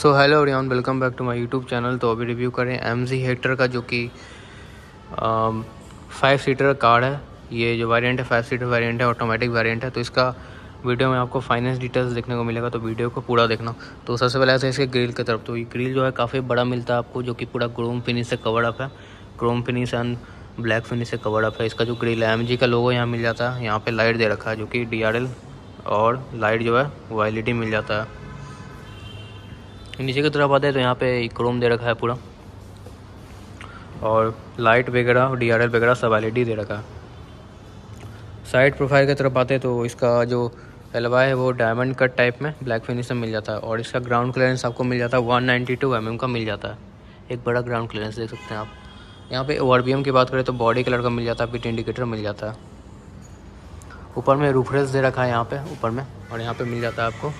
so hello everyone welcome back to my YouTube channel तो अभी review करें M G Hector का जो कि फाइव सीटर कार है ये जो वेरिएंट है फाइव सीटर वेरिएंट है ऑटोमेटिक वेरिएंट है तो इसका वीडियो में आपको फाइनेंस डिटेल्स देखने को मिलेगा तो वीडियो को पूरा देखना तो सबसे पहले ऐसे इसके ग्रिल की तरफ तो ये ग्रिल जो है काफ़ी बड़ा मिलता है आपको जो कि पूरा क्रोम फिनिश से कवर अप है chrome finish and black finish से कवर अप है इसका जो ग्रिल है एम का लोगो यहाँ मिल जाता है यहाँ पर लाइट दे रखा है जो कि डी और लाइट जो है वो मिल जाता है नीचे की तरफ आते हैं तो यहाँ पे क्रोम दे रखा है पूरा और लाइट वगैरह डी आर वगैरह सब एल e दे रखा है साइड प्रोफाइल की तरफ आते तो इसका जो एलवा है वो डायमंड कट टाइप में ब्लैक फिनिश में मिल जाता है और इसका ग्राउंड क्लियरेंस आपको मिल जाता है वन नाइन्टी टू एम का मिल जाता है एक बड़ा ग्राउंड क्लियरेंस देख सकते हैं आप यहाँ पे ओ की बात करें तो बॉडी कलर का मिल जाता है पिट इंडिकेटर मिल जाता है ऊपर में रूफरेस दे रखा है यहाँ पे ऊपर में और यहाँ पे मिल जाता है आपको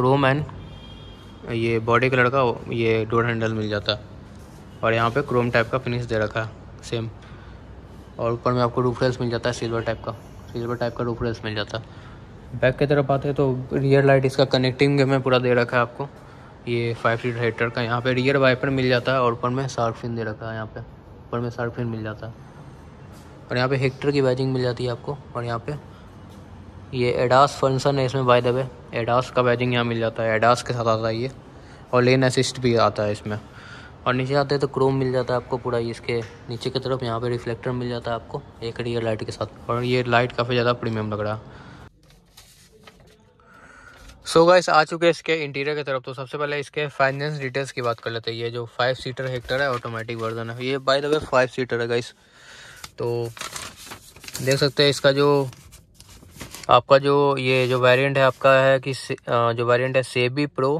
क्रोम एंड ये बॉडी कलर का ये डोर हैंडल मिल जाता है और यहाँ पे क्रोम टाइप का फिनिश दे रखा है सेम और ऊपर में आपको रूफ रेल्स मिल जाता है सिल्वर टाइप का सिल्वर टाइप का रूफ रेल्स मिल जाता है बैक की तरफ आते हैं तो रियर लाइट इसका कनेक्टिंग में पूरा दे रखा है आपको ये फाइव सीट हेटर का यहाँ पे रियर वाइपर मिल जाता है और ऊपर में शार्क फिन दे रखा है यहाँ पे ऊपर में शार्क फिन मिल जाता है और यहाँ पे हेक्टर की बैजिंग मिल जाती है आपको और यहाँ पे ये एडास फंक्शन है इसमें बाय द वे एडास का बैजिंग यहाँ मिल जाता है एडास के साथ आता है ये और लेन असिस्ट भी आता है इसमें और नीचे आते हैं तो क्रोम मिल जाता है आपको पूरा इसके नीचे की तरफ यहाँ पे रिफ्लेक्टर मिल जाता है आपको एक रियर लाइट के साथ और ये लाइट काफ़ी ज़्यादा प्रीमियम लग रहा है सो गाइस आ चुके हैं इसके इंटीरियर की तरफ तो सबसे पहले इसके फाइनेंस डिटेल्स की बात कर लेते हैं ये जो फाइव सीटर हेक्टर है ऑटोमेटिक वर्जन है ये by the way five seater है गाइस तो देख सकते हैं इसका जो आपका जो ये जो वेरिएंट है आपका है कि जो वेरिएंट है Savvy Pro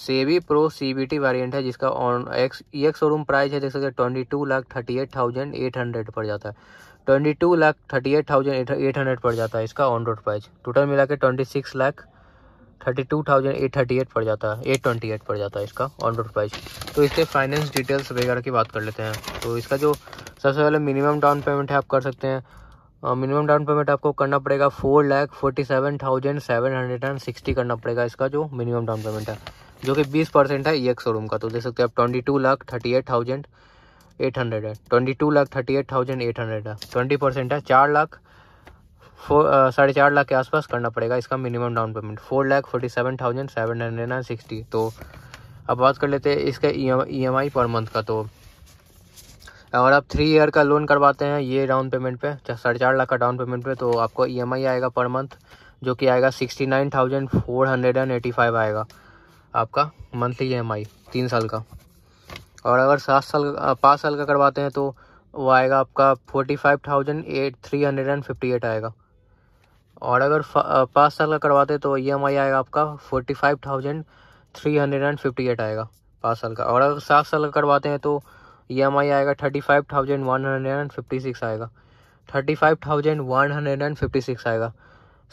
Savvy Pro C V T variant है जिसका on ex e ex showroom price है देख सकते twenty two lakh thirty eight thousand eight hundred पड़ जाता है twenty two lakh thirty eight thousand eight hundred पड़ जाता है इसका ऑन रोड प्राइस टोटल मिला के twenty six lakh thirty two thousand eight thirty eight पड़ जाता है एट ट्वेंटी एट पड़ जाता है इसका ऑन रोड प्राइस तो इसके फाइनेंस डिटेल्स वगैरह की बात कर लेते हैं तो इसका जो सबसे पहले मिनिमम डाउन पेमेंट है आप कर सकते हैं मिनिमम डाउन पेमेंट आपको करना पड़ेगा four lakh forty seven thousand seven hundred and sixty करना पड़ेगा इसका जो मिनिमम डाउन पेमेंट है जो कि बीस परसेंट है ई e शोरूम का तो देख सकते हो आप twenty two lakh thirty eight thousand eight hundred है twenty two lakh thirty eight thousand eight hundred है ट्वेंटी परसेंट है चार लाख फोर साढ़े चार लाख के आसपास करना पड़ेगा इसका minimum down payment four lakh forty seven thousand seven hundred and sixty तो अब बात कर लेते हैं इसका ई एम आई पर मंथ का तो अगर आप थ्री ईयर का लोन करवाते हैं ये डाउन पेमेंट पे साढ़े चार लाख का डाउन पेमेंट पे तो आपको ईएमआई e आएगा पर मंथ जो कि आएगा sixty nine thousand four hundred and eighty five आएगा आपका मंथली ई e तीन साल का और अगर सात साल पाँच साल का करवाते हैं तो वो आएगा आपका forty five thousand eight three hundred and fifty eight आएगा और अगर पाँच साल का करवाते हैं तो ई एम आई आएगा आपका forty five thousand three hundred and fifty eight आएगा पाँच साल का और अगर सात साल का करवाते हैं तो ई एम आई आएगा thirty five thousand one hundred and fifty six आएगा thirty five thousand one hundred and fifty six आएगा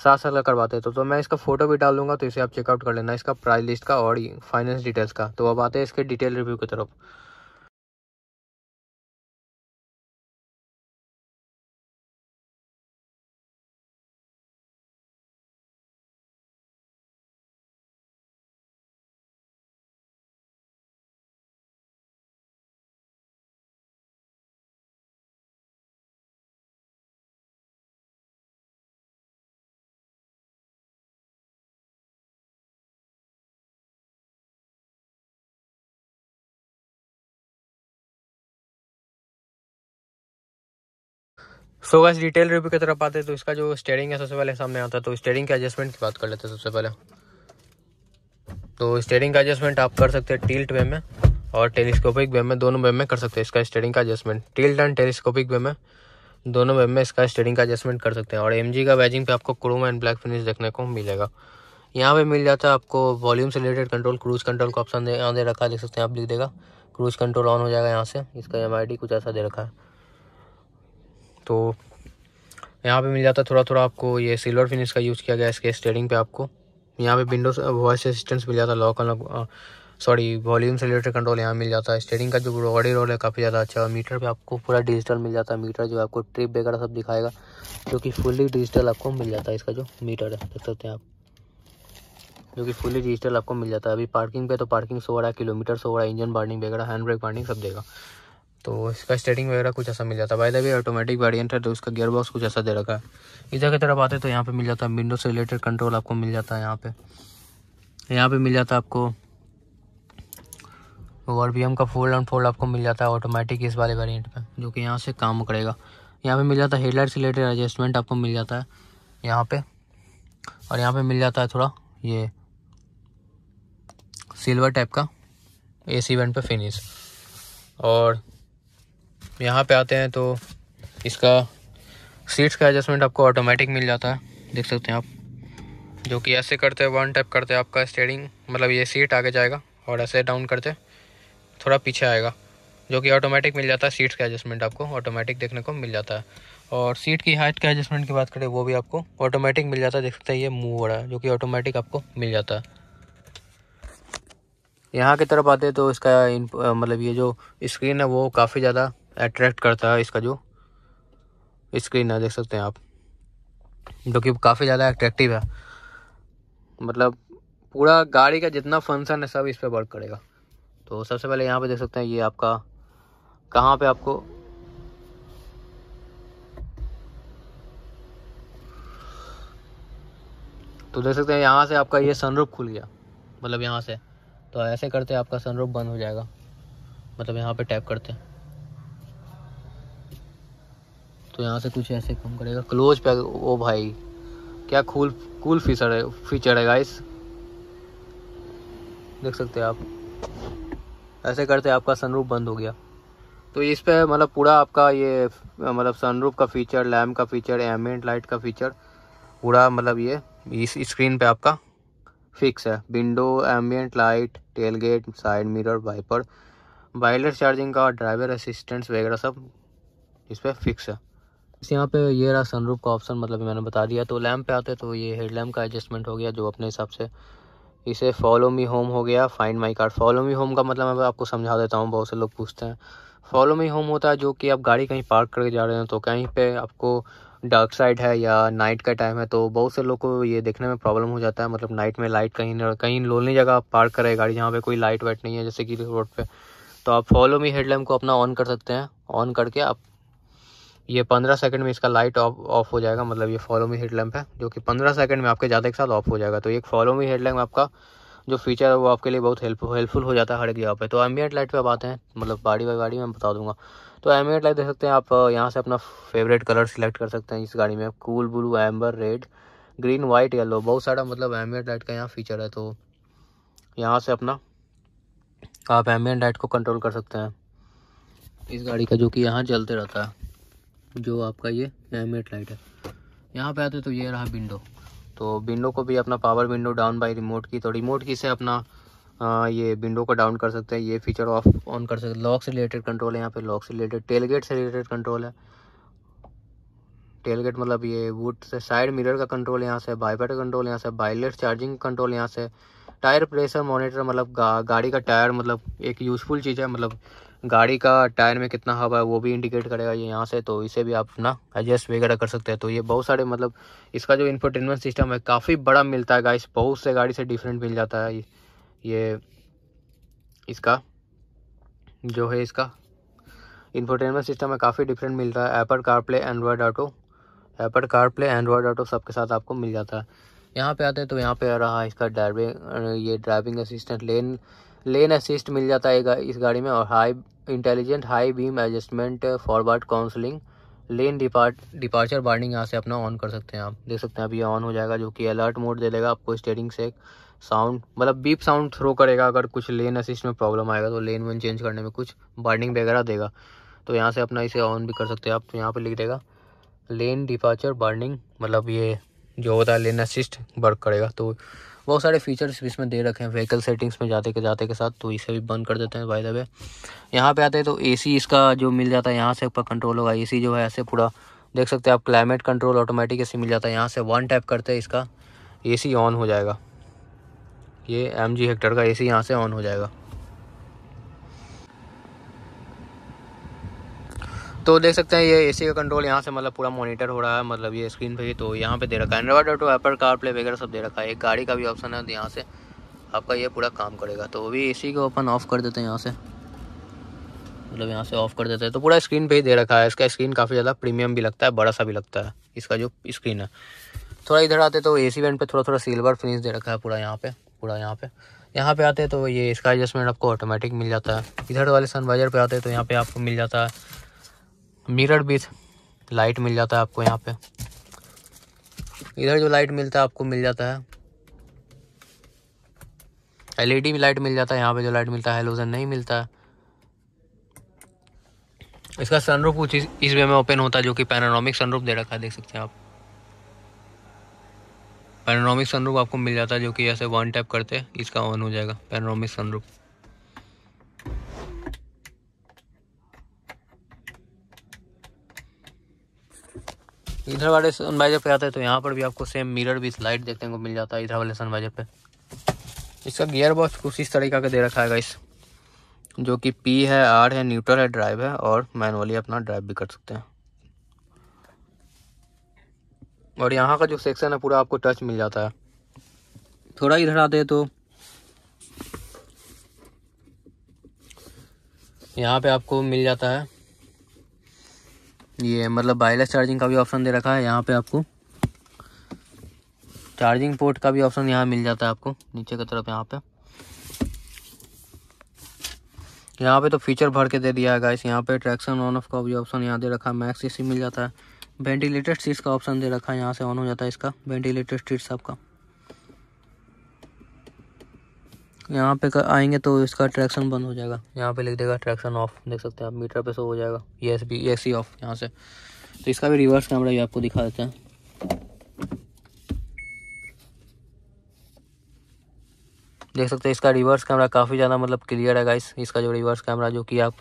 सात साल का करवाते तो तो मैं इसका फोटो भी डाल दूंगा तो इसे आप चेकआउट कर लेना इसका प्राइस लिस्ट का और फाइनेंस डिटेल्स का तो अब आते हैं इसके डिटेल रिव्यू की तरफ सो गाइस डिटेल रिव्यू की तरफ आते हैं तो इसका जो स्टेयरिंग है सबसे पहले सामने आता है तो स्टेयरिंग के एडजस्टमेंट की बात कर लेते हैं सबसे पहले तो स्टेयरिंग का एडजस्टमेंट आप कर सकते हैं टिल्ट वे में और टेलीस्कोपिक वे में दोनों वे में कर सकते हैं इसका स्टेयरिंग का adjustment tilt and telescopic way में दोनों वेब में इसका स्टेयरिंग का एडजस्टमेंट कर सकते हैं और एम का बैजिंग पे आपको क्रोम एंड ब्लैक फिनिश देखने को मिलेगा यहाँ पे मिल जाता है आपको वॉल्यूम से रिलेटेड कंट्रोल क्रूज कंट्रोल का ऑप्शन यहाँ दे रखा है देख सकते हैं आप लिख देगा क्रूज कंट्रोल ऑन हो जाएगा यहाँ से इसका एम कुछ ऐसा दे रखा है तो यहाँ पे मिल जाता है थोड़ा थोड़ा आपको ये सिल्वर फिनिश का यूज़ किया गया इसके स्टेयरिंग पे आपको यहाँ पे विंडोज वॉइस असिस्टेंस मिल जाता है लॉक अनलॉक सॉरी वॉल्यूम से रिलेटेड कंट्रोल यहाँ मिल जाता है स्टेयरिंग का जो बॉडी रोल है काफ़ी ज़्यादा अच्छा है मीटर पे आपको पूरा डिजिटल मिल जाता है मीटर जो आपको ट्रिप वगैरह सब दिखाएगा जो कि फुली डिजिटल आपको मिल जाता है इसका जो मीटर है देख सकते हैं आप जो कि फुली डिजिटल आपको मिल जाता है अभी पार्किंग पे तो पार्किंग सो रहा है किलोमीटर सो रहा है इंजन बार्डिंग वगैरह हैंड ब्रेक बार्डिंग सब देगा तो इसका स्टेटिंग वगैरह कुछ ऐसा मिल जाता है वायदा भी ऑटोमेटिक वेरियंट है तो उसका गियर बॉक्स कुछ ऐसा दे रखा है इधर की तरफ आते तो यहाँ पे मिल जाता है विंडो से रिलेटेड कंट्रोल आपको मिल जाता है यहाँ पे यहाँ पे मिल जाता है आपको और बी का फोल्ड एंड फोल्ड आपको मिल जाता है ऑटोमेटिक इस वाले वेरियंट में जो कि यहाँ से काम करेगा यहाँ पे मिल जाता है हेडलाइट से रिलेटेड एडजस्टमेंट आपको मिल जाता है यहाँ पे और यहाँ पे मिल जाता है थोड़ा ये सिल्वर टाइप का ए सी वेंट पर फिनिश और यहाँ पे आते हैं तो इसका सीट्स का एडजस्टमेंट आपको ऑटोमेटिक मिल जाता है देख सकते हैं आप जो कि ऐसे करते वन टैप करते हैं आपका स्टेयरिंग मतलब ये सीट आगे जाएगा और ऐसे डाउन करते थोड़ा पीछे आएगा जो कि ऑटोमेटिक मिल जाता है सीट्स का एडजस्टमेंट आपको ऑटोमेटिक देखने को मिल जाता है और सीट की हाइट का एडजस्टमेंट की बात करें वो भी आपको ऑटोमेटिक मिल जाता है देख सकते हैं ये मूव हो रहा है जो कि ऑटोमेटिक आपको मिल जाता है यहाँ की तरफ आते हैं तो इसका मतलब ये जो स्क्रीन है वो काफ़ी ज़्यादा अट्रैक्ट करता है इसका जो स्क्रीन है देख सकते हैं आप जो कि काफ़ी ज़्यादा अट्रैक्टिव है मतलब पूरा गाड़ी का जितना फंक्शन है सब इस पर वर्क करेगा तो सबसे पहले यहाँ पे देख सकते हैं ये आपका कहाँ पे आपको तो देख सकते हैं यहाँ से आपका ये सनरूफ खुल गया मतलब यहाँ से तो ऐसे करते आपका सनरूफ बंद हो जाएगा मतलब यहाँ पे टैप करते हैं तो यहाँ से कुछ ऐसे कम करेगा क्लोज पे ओ भाई क्या कूल कूल फीचर है फीचर है गाइस देख सकते हैं आप ऐसे करते आपका सनरूफ बंद हो गया तो इस पर मतलब पूरा आपका ये मतलब सनरूफ का फीचर लैम्प का फीचर एमेंट लाइट का फीचर पूरा मतलब ये इस स्क्रीन पे आपका फिक्स है window ambient light tailgate side mirror wiper wireless charging का ड्राइवर असिस्टेंट्स वगैरह सब इस पर फिक्स है यहाँ पे ये रहा सनरूफ का ऑप्शन मतलब मैंने बता दिया तो लैम्प पे आते तो ये हेडलैम्प का एडजस्टमेंट हो गया जो अपने हिसाब से इसे फॉलो मी होम हो गया find my car follow me home का मतलब मैं आपको समझा देता हूँ बहुत से लोग पूछते हैं फॉलो मी होम होता है जो कि आप गाड़ी कहीं पार्क करके जा रहे हैं तो कहीं पर आपको डार्क साइड है या नाइट का टाइम है तो बहुत से लोग को ये देखने में प्रॉब्लम हो जाता है मतलब नाइट में लाइट कहीं न, कहीं लोलनी जगह आप पार्क करें गाड़ी जहाँ पे कोई लाइट वाइट नहीं है जैसे कि रोड पे तो आप फॉलो मी हेडलैम्प को अपना ऑन कर सकते हैं ऑन करके आप ये पंद्रह सेकंड में इसका लाइट ऑफ ऑफ हो जाएगा मतलब ये फॉलो मी हेडलैम्प है जो कि पंद्रह सेकंड में आपके ज़्यादा के साथ ऑफ हो जाएगा तो एक फॉलो मी हेडलैम्प आपका जो फीचर है वो आपके लिए बहुत हेल्प हेल्पफुल हो जाता है हर एक जगह पे तो एम लाइट पे बात है मतलब गाड़ी बाई गाड़ी मैं बता दूंगा तो एम्बियट लाइट देख सकते हैं आप यहाँ से अपना फेवरेट कलर सिलेक्ट कर सकते हैं इस गाड़ी में cool blue amber red green white yellow बहुत सारा मतलब एम्बियट लाइट का यहाँ फीचर है तो यहाँ से अपना आप एम लाइट को कंट्रोल कर सकते हैं इस गाड़ी का जो कि यहाँ चलते रहता है जो आपका ये एमेट लाइट है यहाँ पे आते तो ये रहा विंडो तो विंडो को भी अपना power window down by remote की तो रिमोट की से अपना आ, ये विंडो को डाउन कर सकते हैं ये फीचर ऑफ ऑन कर सकते हैं लॉक से रिलेटेड कंट्रोल है यहाँ पे लॉक से रिलेटेड टेलगेट से रिलेटेड कंट्रोल है टेलगेट मतलब ये वुड से साइड मिरर का कंट्रोल यहाँ से बाईपैड का कंट्रोल यहाँ से बाइलेट चार्जिंग कंट्रोल यहाँ से टायर प्रेशर मॉनिटर मतलब गा, गाड़ी का टायर मतलब एक यूज़फुल चीज़ है मतलब गाड़ी का टायर में कितना हवा है वो भी इंडिकेट करेगा ये यहाँ से तो इसे भी आप अपना एडजस्ट वगैरह कर सकते हैं तो ये बहुत सारे मतलब इसका जो इन्फोटेनमेंट सिस्टम है काफ़ी बड़ा मिलता है गाइस बहुत से गाड़ी से डिफरेंट मिल जाता है ये इसका जो है इसका इन्फोटेनमेंट सिस्टम है काफ़ी डिफरेंट मिलता है car CarPlay Android Auto car CarPlay Android Auto सबके साथ आपको मिल जाता है यहाँ पे आते हैं तो यहाँ पे आ रहा है इसका ड्राइविंग ये driving assistant lane lane assist मिल जाता है इस गाड़ी में और high intelligent high beam adjustment forward counselling lane depart departure warning यहाँ से अपना ऑन कर सकते हैं आप देख सकते हैं अब ये ऑन हो जाएगा जो कि अलर्ट मोड दे देगा आपको स्टेयरिंग से साउंड मतलब बीप साउंड थ्रो करेगा अगर कुछ लेन असिस्ट में प्रॉब्लम आएगा तो लेन वन चेंज करने में कुछ बार्निंग वगैरह देगा तो यहाँ से अपना इसे ऑन भी कर सकते हैं आप तो यहाँ पर लिख देगा लेन डिपार्चर वार्निंग मतलब ये जो होता है लेन असिस्ट वर्क करेगा तो बहुत सारे फीचर्स इसमें दे रखे हैं व्हीकल सेटिंग्स में जाते के जाते के साथ तो इसे भी बंद कर देते हैं बाय दबे यहाँ पे आते हैं तो ए इसका जो मिल जाता है यहाँ से ऊपर कंट्रोल होगा ए जो है ऐसे पूरा देख सकते हैं आप क्लाइमेट कंट्रोल ऑटोमेटिक ऐसे मिल जाता है यहाँ से वन टैप करते हैं इसका एसी ऑन हो जाएगा ये एम जी हेक्टर का एसी यहाँ से ऑन हो जाएगा तो देख सकते हैं ये एसी का कंट्रोल यहाँ से मतलब पूरा मॉनिटर हो रहा है मतलब ये स्क्रीन पे ही तो यहाँ पे दे रखा है Android Auto Apple CarPlay वगैरह सब दे रखा है एक गाड़ी का भी ऑप्शन है तो यहाँ से आपका ये पूरा काम करेगा तो अभी एसी को ओपन ऑफ कर देते हैं यहाँ से मतलब यहाँ से ऑफ कर देते हैं तो पूरा स्क्रीन पर ही दे रखा है इसका स्क्रीन काफ़ी ज़्यादा प्रीमियम भी लगता है बड़ा सा भी लगता है इसका जो स्क्रीन है थोड़ा इधर आते तो ए सी वेंट पर थोड़ा थोड़ा सिल्वर फिनिश दे रखा है पूरा यहाँ पर पूरा यहाँ पर यहाँ पे आते तो ये इसका एडजस्टमेंट आपको ऑटोमेटिक मिल जाता है इधर वाले सनवाइजर पे आते तो यहाँ पे आपको मिल जाता है मिरर भी लाइट मिल जाता है आपको यहाँ पे इधर जो लाइट मिलता है आपको मिल जाता है एलईडी भी लाइट मिल जाता है यहाँ पे जो लाइट मिलता है हेलोजन नहीं मिलता है इसका सनरूफ कुछ इस, इस वे में ओपन होता है जो कि पैनानोमिक सनरूफ दे रखा है देख सकते हैं आप पैनानोमिक सनरूफ आपको मिल जाता है जो कि ऐसे वन टैप करते इसका ऑन हो जाएगा पैनानोमिक सनरूफ इधर वाले सनवाइजर पे आते हैं तो यहाँ पर भी आपको सेम मिरर भी लाइट देखने को मिल जाता है इधर वाले सनवाइजर पे इसका गियर बॉक्स कुछ इस तरीका का दे रखा है इस जो कि पी है आर है न्यूट्रल है ड्राइव है और मैनुअली अपना ड्राइव भी कर सकते हैं और यहाँ का जो सेक्शन है पूरा आपको टच मिल जाता है थोड़ा इधर आते हैं तो यहाँ पे आपको मिल जाता है ये मतलब वायरलेस चार्जिंग का भी ऑप्शन दे रखा है यहाँ पे आपको चार्जिंग पोर्ट का भी ऑप्शन यहाँ मिल जाता है आपको नीचे की तरफ यहाँ पे यहाँ पे तो फीचर भर के दे दिया है गाइस यहाँ पे ट्रैक्शन ऑन ऑफ का भी ऑप्शन यहाँ दे रखा है मैक्स ए मिल जाता है वेंटिलेटेड सीट्स का ऑप्शन दे रखा है यहाँ से ऑन हो जाता है इसका वेंटिलेटेड सीट्स आपका यहाँ पे कर आएंगे तो इसका अट्रैक्शन बंद हो जाएगा यहाँ पे लिख देगा अट्रैक्शन ऑफ देख सकते हैं आप मीटर पे शो हो जाएगा ये S B A C off यहाँ से तो इसका भी रिवर्स कैमरा ये आपको दिखा देते हैं देख सकते हैं इसका रिवर्स कैमरा काफ़ी ज़्यादा मतलब क्लियर है गाइस इसका जो रिवर्स कैमरा जो कि आप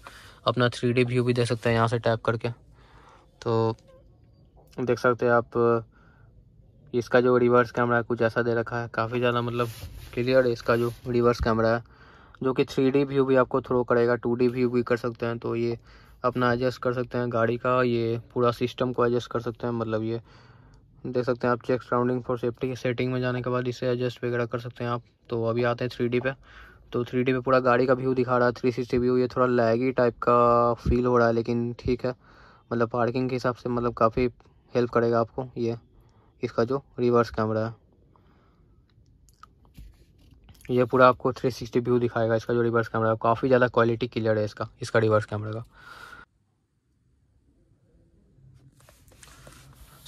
अपना थ्री व्यू भी दे सकते हैं यहाँ से टैप करके तो देख सकते हैं आप इसका जो रिवर्स कैमरा है कुछ ऐसा दे रखा है काफ़ी ज़्यादा मतलब क्लियर है इसका जो रिवर्स कैमरा है जो कि थ्री डी व्यू भी आपको थ्रो करेगा टू डी व्यू भी कर सकते हैं तो ये अपना एडजस्ट कर सकते हैं गाड़ी का ये पूरा सिस्टम को एडजस्ट कर सकते हैं मतलब ये देख सकते हैं आप चेक सराउंडिंग फॉर सेफ्टी की सेटिंग में जाने के बाद इसे एडजस्ट वगैरह कर सकते हैं आप तो अभी आते हैं थ्री पे तो थ्री पे पूरा गाड़ी का व्यू दिखा रहा है थ्री सिक्सटी व्यू ये थोड़ा लैगी टाइप का फील हो रहा है लेकिन ठीक है मतलब पार्किंग के हिसाब से मतलब काफ़ी हेल्प करेगा आपको ये इसका जो रिवर्स कैमरा है ये पूरा आपको 360 व्यू दिखाएगा इसका जो रिवर्स कैमरा है काफ़ी ज़्यादा क्वालिटी क्लियर है इसका इसका रिवर्स कैमरा का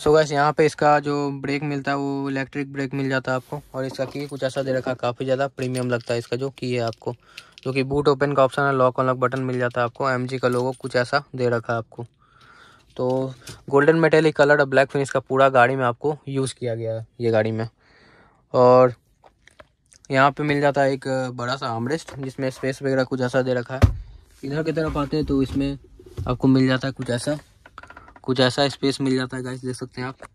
सो गैस यहाँ पे इसका जो ब्रेक मिलता है वो इलेक्ट्रिक ब्रेक मिल जाता है आपको और इसका की कुछ ऐसा दे रखा है काफ़ी ज़्यादा प्रीमियम लगता है इसका जो की है आपको जो कि बूट ओपन का ऑप्शन है लॉक लॉक बटन मिल जाता है आपको एम का लोगो कुछ ऐसा दे रखा है आपको तो गोल्डन मेटेलिक कलर और ब्लैक फिनिश का पूरा गाड़ी में आपको यूज़ किया गया है ये गाड़ी में और यहाँ पे मिल जाता है एक बड़ा सा आमरेस्ट जिसमें स्पेस वगैरह कुछ ऐसा दे रखा है इधर की तरफ आते हैं तो इसमें आपको मिल जाता है कुछ ऐसा कुछ ऐसा स्पेस मिल जाता है गाइस देख सकते हैं आप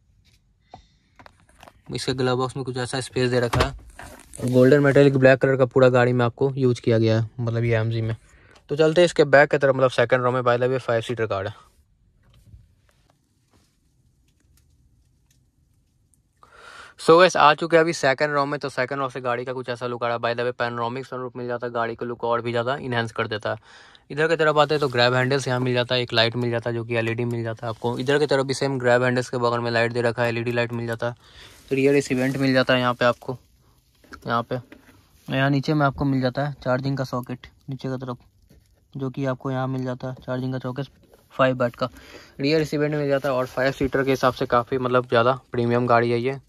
इसके ग्लव बॉक्स में कुछ ऐसा स्पेस दे रखा है तो गोल्डन मेटेलिक ब्लैक कलर का पूरा गाड़ी में आपको यूज किया गया है मतलब ये एम में तो चलते हैं इसके बैक की तरफ मतलब सेकंड रो में by the way five seater card है सो so, वैसे आ चुके हैं अभी सेकंड रॉ में तो सेकंड रॉ से गाड़ी का कुछ ऐसा लुक आ रहा है by the way panoramic sunroof मिल जाता है गाड़ी का लुक और भी ज़्यादा इनहेंस कर देता है इधर की तरफ आते हैं तो ग्रैब हैंडल्स यहाँ मिल जाता है एक लाइट मिल जाता है जो कि एलईडी मिल जाता है आपको इधर की तरफ भी सेम ग्रैब हैंडल्स के बगल में लाइट दे रखा है एलईडी लाइट मिल जाता है रियर एस इवेंट मिल जाता है यहाँ पे आपको यहाँ पे यहाँ नीचे में आपको मिल जाता है चार्जिंग का सॉकेट नीचे की तरफ जो कि आपको यहाँ मिल जाता है चार्जिंग का सॉकेट फाइव बैट का रियर इस इवेंट मिल जाता है और फाइव सीटर के हिसाब से काफ़ी मतलब ज़्यादा प्रीमियम गाड़ी है ये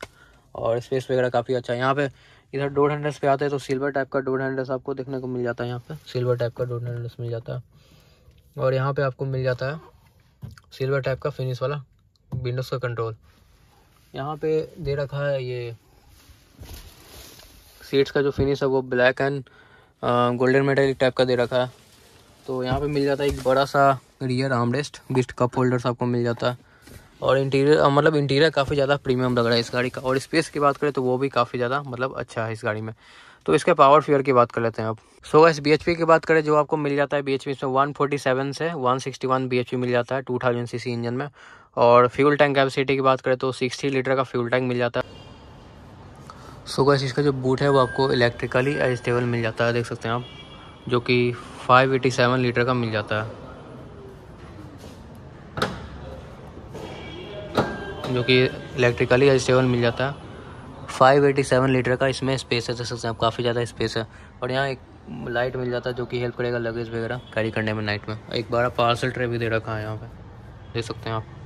और स्पेस वगैरह काफ़ी अच्छा है यहाँ पे इधर डोर हैंडल्स पे आते हैं तो सिल्वर टाइप का डोर हैंडल्स आपको देखने को मिल जाता है यहाँ पे सिल्वर टाइप का डोर हैंडल्स मिल जाता है और यहाँ पे आपको मिल जाता है सिल्वर टाइप का फिनिश वाला विंडोज़ का कंट्रोल यहाँ पे दे रखा है ये सीट्स का जो फिनिश है वो black and golden metallic type का दे रखा है तो यहाँ पे मिल जाता है एक बड़ा सा रियर आर्मरेस्ट बिस्ट कप होल्डर्स आपको मिल जाता है और इंटीरियर मतलब इंटीरियर काफ़ी ज़्यादा प्रीमियम लग रहा है इस गाड़ी का और स्पेस की बात करें तो वो भी काफ़ी ज़्यादा मतलब अच्छा है इस गाड़ी में तो इसके पावर फिगर की बात कर लेते हैं आप सो इस बी की बात करें जो आपको मिल जाता है बी एच इसमें सेवन से 161 बीएचपी मिल जाता है सी सी इंजन में और फ्यूल टैंक कैपेसिटी की बात करें तो सिक्सटी लीटर का फ्यूल टैंक मिल जाता है सो गैस इसका जो बूट है वो आपको इलेक्ट्रिकली एडजस्टेबल मिल जाता है देख सकते हैं आप जो कि 587 लीटर का मिल जाता है जो कि इलेक्ट्रिकली स्टेबल मिल जाता है फाइव एटी सेवन लीटर का इसमें स्पेस है जैसे आप काफ़ी ज़्यादा स्पेस है और यहाँ एक लाइट मिल जाता है जो कि हेल्प करेगा लगेज वगैरह कैरी करने में नाइट में एक बड़ा पार्सल ट्रे भी दे रखा है यहाँ पर दे सकते हैं आप